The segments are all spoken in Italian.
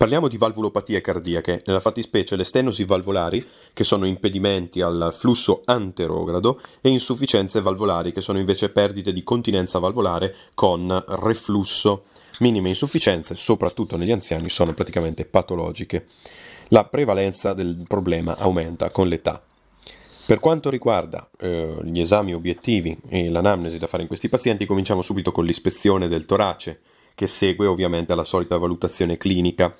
Parliamo di valvulopatie cardiache, nella fattispecie le stenosi valvolari, che sono impedimenti al flusso anterogrado, e insufficienze valvolari, che sono invece perdite di continenza valvolare con reflusso. Minime insufficienze, soprattutto negli anziani, sono praticamente patologiche. La prevalenza del problema aumenta con l'età. Per quanto riguarda eh, gli esami obiettivi e l'anamnesi da fare in questi pazienti, cominciamo subito con l'ispezione del torace che segue ovviamente la solita valutazione clinica.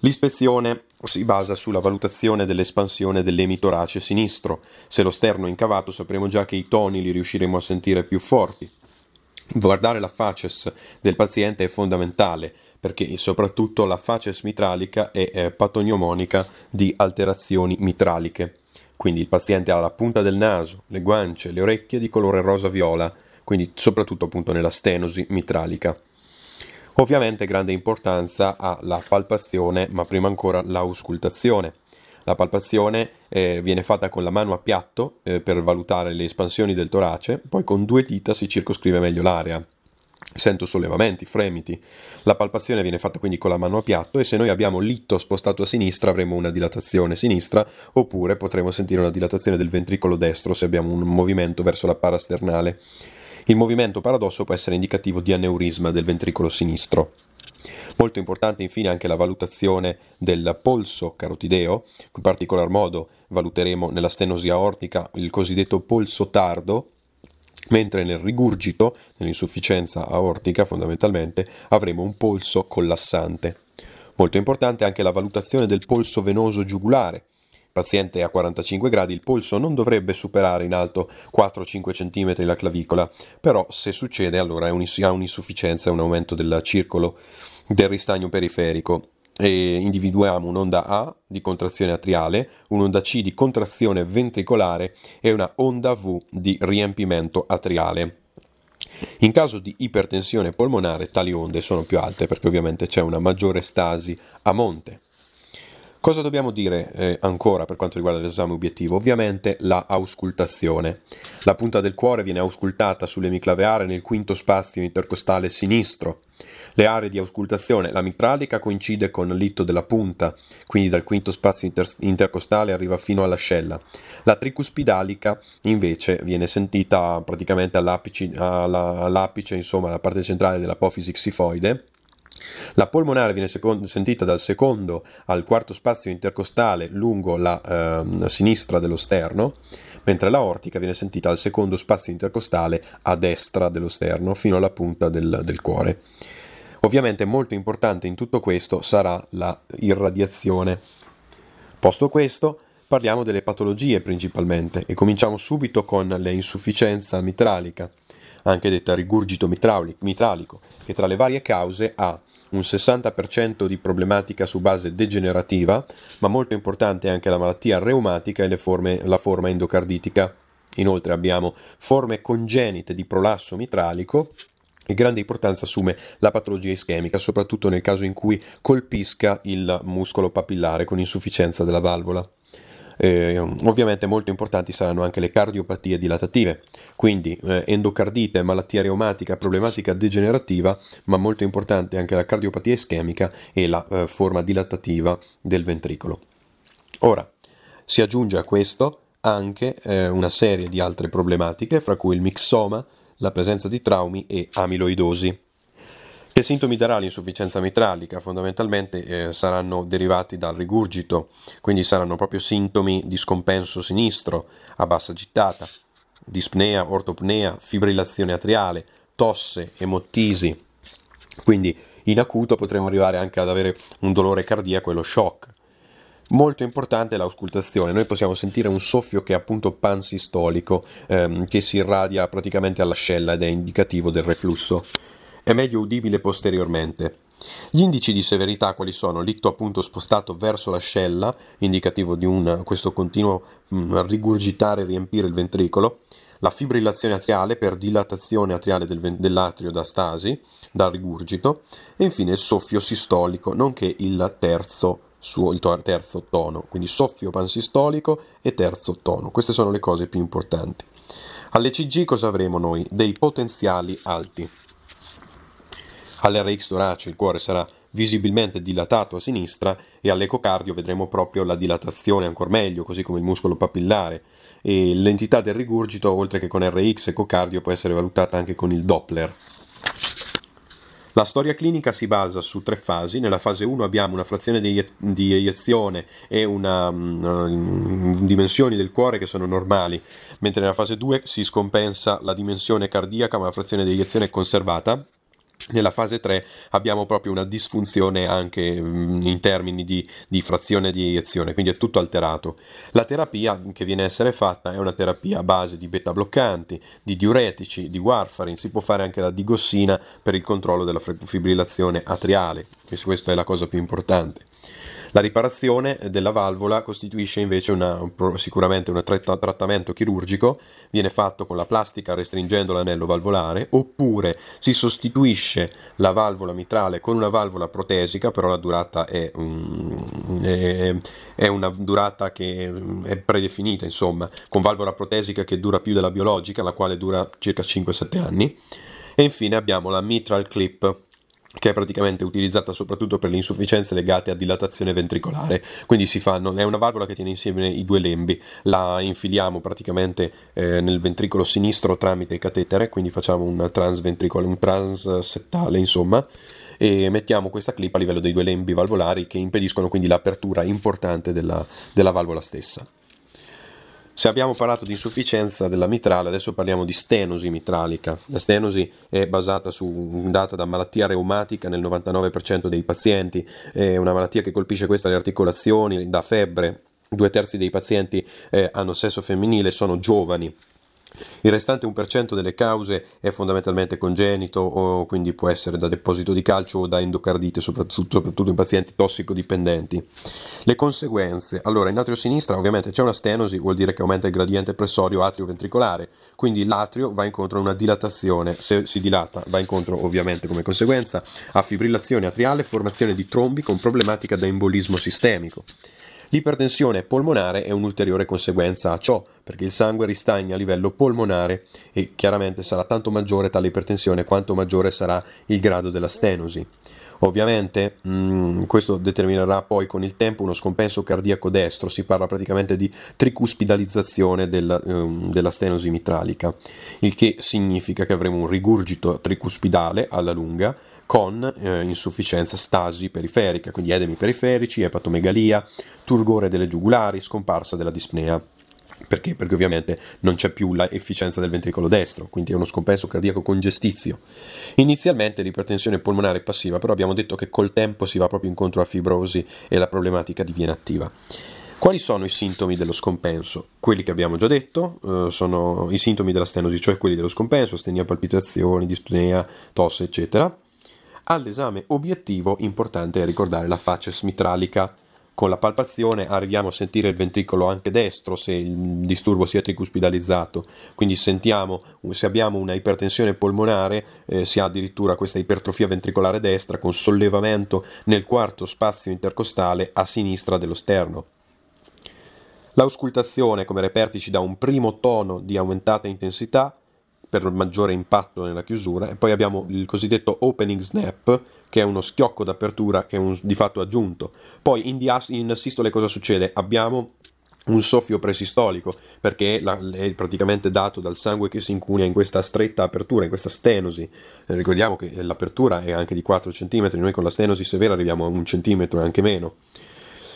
L'ispezione si basa sulla valutazione dell'espansione dell'emitorace sinistro. Se lo sterno è incavato sapremo già che i toni li riusciremo a sentire più forti. Guardare la faces del paziente è fondamentale perché soprattutto la faces mitralica è patognomonica di alterazioni mitraliche. Quindi il paziente ha la punta del naso, le guance, le orecchie di colore rosa-viola, quindi soprattutto appunto nella stenosi mitralica. Ovviamente grande importanza ha la palpazione, ma prima ancora l'auscultazione. La palpazione eh, viene fatta con la mano a piatto eh, per valutare le espansioni del torace, poi con due dita si circoscrive meglio l'area. Sento sollevamenti, fremiti. La palpazione viene fatta quindi con la mano a piatto e se noi abbiamo l'itto spostato a sinistra avremo una dilatazione sinistra oppure potremo sentire una dilatazione del ventricolo destro se abbiamo un movimento verso la parasternale. Il movimento paradosso può essere indicativo di aneurisma del ventricolo sinistro. Molto importante infine anche la valutazione del polso carotideo, in particolar modo valuteremo nella stenosi aortica il cosiddetto polso tardo, mentre nel rigurgito, nell'insufficienza aortica fondamentalmente, avremo un polso collassante. Molto importante anche la valutazione del polso venoso giugulare, Paziente a 45 gradi, il polso non dovrebbe superare in alto 4-5 cm la clavicola, però se succede allora ha un'insufficienza un aumento del circolo del ristagno periferico. E individuiamo un'onda A di contrazione atriale, un'onda C di contrazione ventricolare e una onda V di riempimento atriale. In caso di ipertensione polmonare tali onde sono più alte perché ovviamente c'è una maggiore stasi a monte. Cosa dobbiamo dire eh, ancora per quanto riguarda l'esame obiettivo? Ovviamente la auscultazione. La punta del cuore viene auscultata sull'emiclaveare nel quinto spazio intercostale sinistro. Le aree di auscultazione, la mitralica coincide con l'itto della punta, quindi dal quinto spazio inter- intercostale arriva fino all'ascella. La tricuspidalica invece viene sentita praticamente all'apice, alla, all'apice insomma, la parte centrale dell'apofisi xifoide, la polmonare viene secondo, sentita dal secondo al quarto spazio intercostale lungo la ehm, sinistra dello sterno, mentre la ortica viene sentita al secondo spazio intercostale a destra dello sterno fino alla punta del, del cuore. Ovviamente molto importante in tutto questo sarà la irradiazione. Posto questo, parliamo delle patologie principalmente e cominciamo subito con l'insufficienza mitralica, anche detta rigurgito mitralico, che tra le varie cause ha un 60% di problematica su base degenerativa, ma molto importante anche la malattia reumatica e forme, la forma endocarditica. Inoltre abbiamo forme congenite di prolasso mitralico e grande importanza assume la patologia ischemica, soprattutto nel caso in cui colpisca il muscolo papillare con insufficienza della valvola. Eh, ovviamente molto importanti saranno anche le cardiopatie dilatative, quindi eh, endocardite, malattia reumatica, problematica degenerativa, ma molto importante anche la cardiopatia ischemica e la eh, forma dilatativa del ventricolo. Ora, si aggiunge a questo anche eh, una serie di altre problematiche, fra cui il mixoma, la presenza di traumi e amiloidosi. I sintomi darà l'insufficienza mitralica fondamentalmente eh, saranno derivati dal rigurgito, quindi saranno proprio sintomi di scompenso sinistro a bassa gittata, dispnea, ortopnea, fibrillazione atriale, tosse, emottisi. Quindi in acuto potremo arrivare anche ad avere un dolore cardiaco e lo shock. Molto importante è l'auscultazione, noi possiamo sentire un soffio che è appunto pansistolico, ehm, che si irradia praticamente all'ascella ed è indicativo del reflusso è meglio udibile posteriormente. Gli indici di severità quali sono? L'itto appunto spostato verso l'ascella, indicativo di un, questo continuo mh, mm, rigurgitare e riempire il ventricolo, la fibrillazione atriale per dilatazione atriale del, dell'atrio da stasi, dal rigurgito, e infine il soffio sistolico, nonché il terzo, suo, il terzo tono, quindi soffio pansistolico e terzo tono. Queste sono le cose più importanti. Alle CG cosa avremo noi? Dei potenziali alti. All'RX torace cioè il cuore sarà visibilmente dilatato a sinistra e all'ecocardio vedremo proprio la dilatazione ancora meglio, così come il muscolo papillare. E l'entità del rigurgito, oltre che con RX e ecocardio, può essere valutata anche con il Doppler. La storia clinica si basa su tre fasi. Nella fase 1 abbiamo una frazione di, di eiezione e una um, dimensioni del cuore che sono normali, mentre nella fase 2 si scompensa la dimensione cardiaca ma la frazione di eiezione è conservata nella fase 3 abbiamo proprio una disfunzione anche in termini di, di frazione di iniezione, quindi è tutto alterato. La terapia che viene a essere fatta è una terapia a base di beta bloccanti, di diuretici, di warfarin, si può fare anche la digossina per il controllo della fibrillazione atriale, questa è la cosa più importante. La riparazione della valvola costituisce invece una, sicuramente un trattamento chirurgico, viene fatto con la plastica restringendo l'anello valvolare, oppure si sostituisce la valvola mitrale con una valvola protesica, però la durata è, um, è, è una durata che mm, è predefinita, insomma, con valvola protesica che dura più della biologica, la quale dura circa 5-7 anni. E infine abbiamo la mitral clip che è praticamente utilizzata soprattutto per le insufficienze legate a dilatazione ventricolare. Quindi si fanno, è una valvola che tiene insieme i due lembi, la infiliamo praticamente eh, nel ventricolo sinistro tramite catetere, quindi facciamo un transventricolo, un transettale, insomma, e mettiamo questa clip a livello dei due lembi valvolari che impediscono quindi l'apertura importante della, della valvola stessa. Se abbiamo parlato di insufficienza della mitrale, adesso parliamo di stenosi mitralica. La stenosi è basata su data da malattia reumatica nel 99% dei pazienti, è una malattia che colpisce questa le articolazioni, da febbre. Due terzi dei pazienti eh, hanno sesso femminile, sono giovani, il restante 1% delle cause è fondamentalmente congenito, o quindi può essere da deposito di calcio o da endocardite, soprattutto, soprattutto in pazienti tossicodipendenti. Le conseguenze. Allora, in atrio sinistra ovviamente c'è una stenosi, vuol dire che aumenta il gradiente pressorio atrio-ventricolare, quindi l'atrio va incontro a una dilatazione, se si dilata va incontro ovviamente come conseguenza a fibrillazione atriale, formazione di trombi con problematica da embolismo sistemico. L'ipertensione polmonare è un'ulteriore conseguenza a ciò, perché il sangue ristagna a livello polmonare e chiaramente sarà tanto maggiore tale ipertensione quanto maggiore sarà il grado della stenosi. Ovviamente mh, mm, questo determinerà poi con il tempo uno scompenso cardiaco destro, si parla praticamente di tricuspidalizzazione della, ehm, della stenosi mitralica, il che significa che avremo un rigurgito tricuspidale alla lunga con eh, insufficienza stasi periferica, quindi edemi periferici, epatomegalia, turgore delle giugulari, scomparsa della dispnea. Perché? Perché ovviamente non c'è più l'efficienza del ventricolo destro, quindi è uno scompenso cardiaco congestizio. Inizialmente l'ipertensione polmonare è passiva, però abbiamo detto che col tempo si va proprio incontro a fibrosi e la problematica diviene attiva. Quali sono i sintomi dello scompenso? Quelli che abbiamo già detto eh, sono i sintomi della stenosi, cioè quelli dello scompenso, astenia, palpitazioni, dispnea, tosse, eccetera. All'esame obiettivo importante è ricordare la faccia smitralica con la palpazione arriviamo a sentire il ventricolo anche destro se il disturbo sia tricuspidalizzato, quindi sentiamo se abbiamo una ipertensione polmonare eh, si ha addirittura questa ipertrofia ventricolare destra con sollevamento nel quarto spazio intercostale a sinistra dello sterno. L'auscultazione come reperti ci dà un primo tono di aumentata intensità per maggiore impatto nella chiusura e poi abbiamo il cosiddetto opening snap che è uno schiocco d'apertura che è un, di fatto aggiunto. Poi in, dias- in sistole cosa succede? Abbiamo un soffio presistolico perché la, è praticamente dato dal sangue che si incunia in questa stretta apertura, in questa stenosi. Eh, ricordiamo che eh, l'apertura è anche di 4 cm, noi con la stenosi severa arriviamo a 1 cm e anche meno.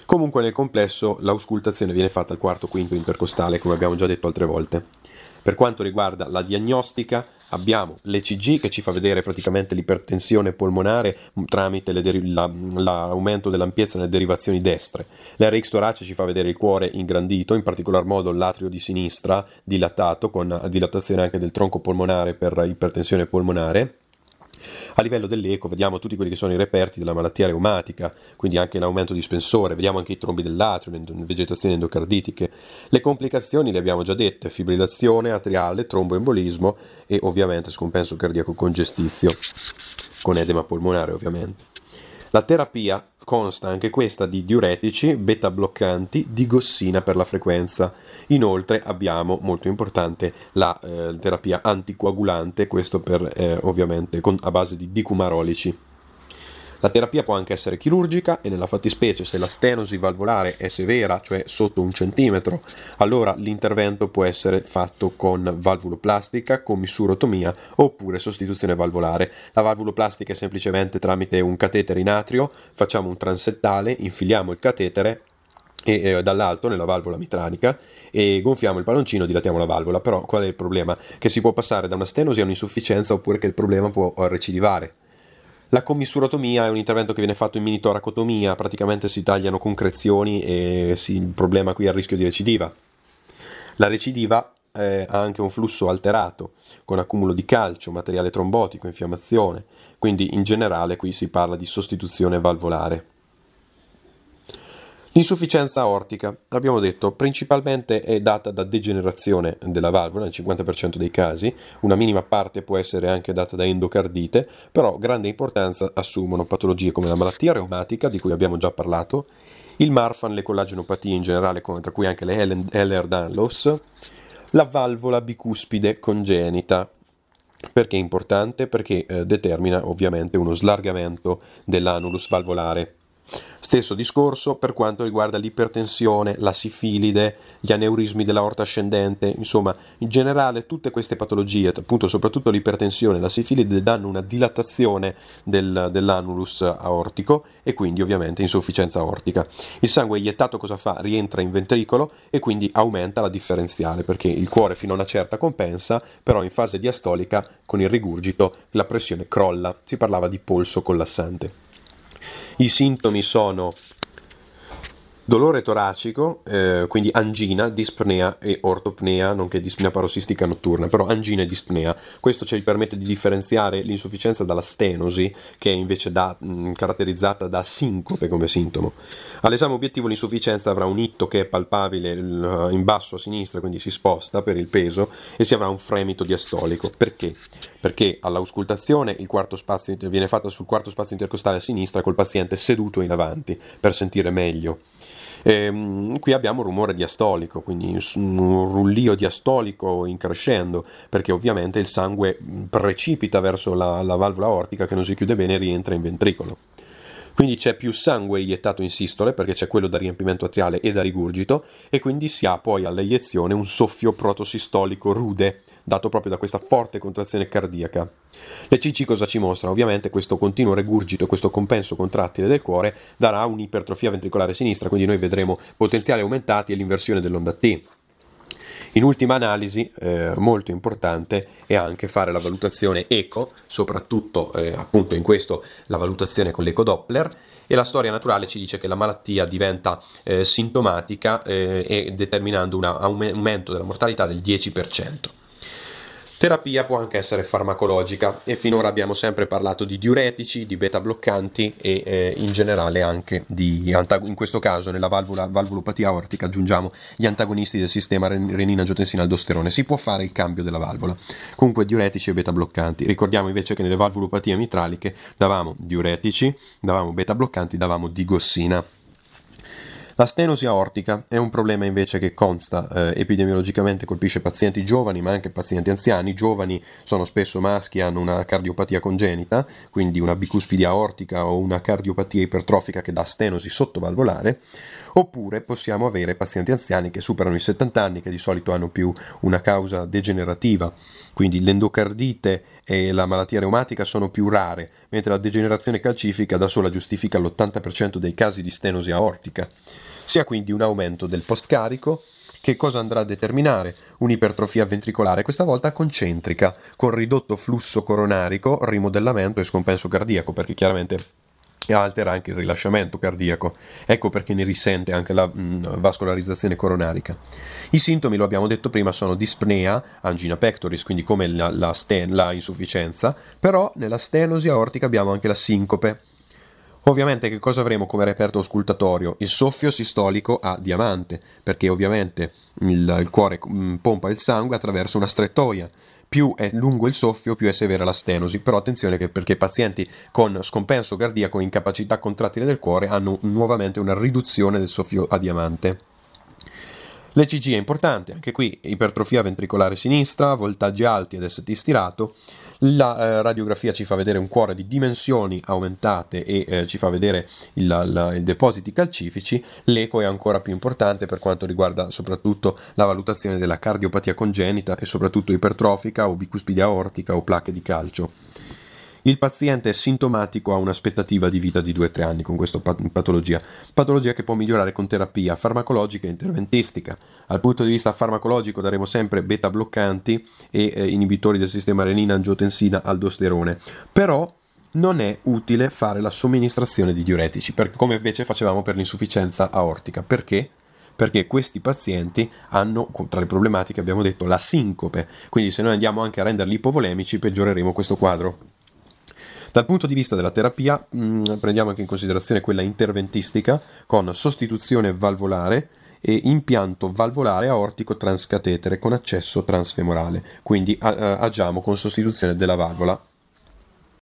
Comunque nel complesso l'auscultazione viene fatta al quarto quinto intercostale come abbiamo già detto altre volte. Per quanto riguarda la diagnostica, abbiamo l'ECG che ci fa vedere praticamente l'ipertensione polmonare tramite deri- la, l'aumento dell'ampiezza nelle derivazioni destre. L'RX torace ci fa vedere il cuore ingrandito, in particolar modo l'atrio di sinistra dilatato, con dilatazione anche del tronco polmonare per ipertensione polmonare. A livello dell'eco vediamo tutti quelli che sono i reperti della malattia reumatica, quindi anche l'aumento di spensore, vediamo anche i trombi dell'atrio, le vegetazioni endocarditiche. Le complicazioni le abbiamo già dette, fibrillazione atriale, tromboembolismo e ovviamente scompenso cardiaco congestizio, con edema polmonare ovviamente. La terapia Consta anche questa di diuretici, beta bloccanti, di gossina per la frequenza. Inoltre abbiamo, molto importante, la eh, terapia anticoagulante, questo per, eh, ovviamente con, a base di dicumarolici. La terapia può anche essere chirurgica e nella fattispecie se la stenosi valvolare è severa, cioè sotto un centimetro, allora l'intervento può essere fatto con valvuloplastica, con misurotomia oppure sostituzione valvolare. La valvuloplastica è semplicemente tramite un catetere in atrio, facciamo un transettale, infiliamo il catetere e, eh, dall'alto nella valvola mitranica e gonfiamo il palloncino, dilatiamo la valvola. Però qual è il problema? Che si può passare da una stenosi a un'insufficienza oppure che il problema può eh, recidivare. La commissuratomia è un intervento che viene fatto in mini toracotomia, praticamente si tagliano concrezioni e si, il problema qui è il rischio di recidiva. La recidiva eh, ha anche un flusso alterato, con accumulo di calcio, materiale trombotico, infiammazione, quindi in generale qui si parla di sostituzione valvolare. L'insufficienza aortica, abbiamo detto, principalmente è data da degenerazione della valvola, nel 50% dei casi, una minima parte può essere anche data da endocardite, però grande importanza assumono patologie come la malattia reumatica, di cui abbiamo già parlato, il Marfan, le collagenopatie in generale, tra cui anche le Heller-Danlos, la valvola bicuspide congenita, perché è importante? Perché eh, determina ovviamente uno slargamento dell'anulus valvolare Stesso discorso per quanto riguarda l'ipertensione, la sifilide, gli aneurismi dell'aorta ascendente, insomma, in generale tutte queste patologie, appunto soprattutto l'ipertensione e la sifilide danno una dilatazione del, dell'anulus aortico e quindi ovviamente insufficienza aortica. Il sangue iniettato cosa fa? Rientra in ventricolo e quindi aumenta la differenziale perché il cuore fino a una certa compensa, però in fase diastolica con il rigurgito la pressione crolla. Si parlava di polso collassante. I sintomi sono dolore toracico, eh, quindi angina, dispnea e ortopnea, nonché dispnea parossistica notturna, però angina e dispnea. Questo ci permette di differenziare l'insufficienza dalla stenosi, che è invece da, mh, mm, caratterizzata da sincope come sintomo. All'esame obiettivo l'insufficienza avrà un itto che è palpabile eh, in basso a sinistra, quindi si sposta per il peso, e si avrà un fremito diastolico. Perché? Perché all'auscultazione spazio, viene fatta sul quarto spazio intercostale a sinistra col paziente seduto in avanti per sentire meglio e, ehm, qui abbiamo un rumore diastolico, quindi un rullio diastolico in crescendo, perché ovviamente il sangue precipita verso la, la valvola ortica che non si chiude bene e rientra in ventricolo. Quindi c'è più sangue iniettato in sistole perché c'è quello da riempimento atriale e da rigurgito e quindi si ha poi all'eiezione un soffio protosistolico rude dato proprio da questa forte contrazione cardiaca. Le CC cosa ci mostrano? Ovviamente questo continuo regurgito, questo compenso contrattile del cuore darà un'ipertrofia ventricolare sinistra, quindi noi vedremo potenziali aumentati e l'inversione dell'onda T. In ultima analisi, eh, molto importante è anche fare la valutazione eco, soprattutto eh, appunto in questo la valutazione con l'eco Doppler e la storia naturale ci dice che la malattia diventa eh, sintomatica eh, e determinando un aumento della mortalità del 10%. Terapia può anche essere farmacologica e finora abbiamo sempre parlato di diuretici, di beta bloccanti e eh, in generale anche di, in questo caso nella valvola, valvulopatia aortica aggiungiamo gli antagonisti del sistema renina-angiotensina-aldosterone. Si può fare il cambio della valvola. Comunque diuretici e beta bloccanti. Ricordiamo invece che nelle valvulopatie mitraliche davamo diuretici, davamo beta bloccanti, davamo digossina. La stenosi aortica è un problema invece che consta eh, epidemiologicamente colpisce pazienti giovani ma anche pazienti anziani. I giovani sono spesso maschi, hanno una cardiopatia congenita, quindi una bicuspide aortica o una cardiopatia ipertrofica che dà stenosi sottovalvolare, oppure possiamo avere pazienti anziani che superano i 70 anni che di solito hanno più una causa degenerativa, quindi l'endocardite e la malattia reumatica sono più rare, mentre la degenerazione calcifica da sola giustifica l'80% dei casi di stenosi aortica. Si ha quindi un aumento del postcarico, che cosa andrà a determinare? Un'ipertrofia ventricolare, questa volta concentrica, con ridotto flusso coronarico, rimodellamento e scompenso cardiaco, perché chiaramente e altera anche il rilasciamento cardiaco. Ecco perché ne risente anche la mh, mm, vascolarizzazione coronarica. I sintomi, lo abbiamo detto prima, sono dispnea, angina pectoris, quindi come la, la, sten, la insufficienza, però nella stenosi aortica abbiamo anche la sincope. Ovviamente che cosa avremo come reperto auscultatorio? Il soffio sistolico a diamante, perché ovviamente il, il cuore mh, mm, pompa il sangue attraverso una strettoia, più è lungo il soffio, più è severa la stenosi. Però attenzione che perché pazienti con scompenso cardiaco e incapacità contrattile del cuore hanno nuovamente una riduzione del soffio a diamante. L'ECG è importante, anche qui ipertrofia ventricolare sinistra, voltaggi alti ed ST stirato. La eh, radiografia ci fa vedere un cuore di dimensioni aumentate e eh, ci fa vedere il, la, i depositi calcifici. L'eco è ancora più importante per quanto riguarda soprattutto la valutazione della cardiopatia congenita e soprattutto ipertrofica o bicuspide aortica o placche di calcio. Il paziente è sintomatico ha un'aspettativa di vita di 2-3 anni con questa patologia, patologia che può migliorare con terapia farmacologica e interventistica. Al punto di vista farmacologico daremo sempre beta bloccanti e eh, inibitori del sistema renina, angiotensina, aldosterone. Però non è utile fare la somministrazione di diuretici, per, come invece facevamo per l'insufficienza aortica. Perché? Perché questi pazienti hanno, tra le problematiche abbiamo detto, la sincope. Quindi se noi andiamo anche a renderli ipovolemici peggioreremo questo quadro. Dal punto di vista della terapia mh, mm, prendiamo anche in considerazione quella interventistica con sostituzione valvolare e impianto valvolare aortico transcatetere con accesso transfemorale, quindi a- eh, agiamo con sostituzione della valvola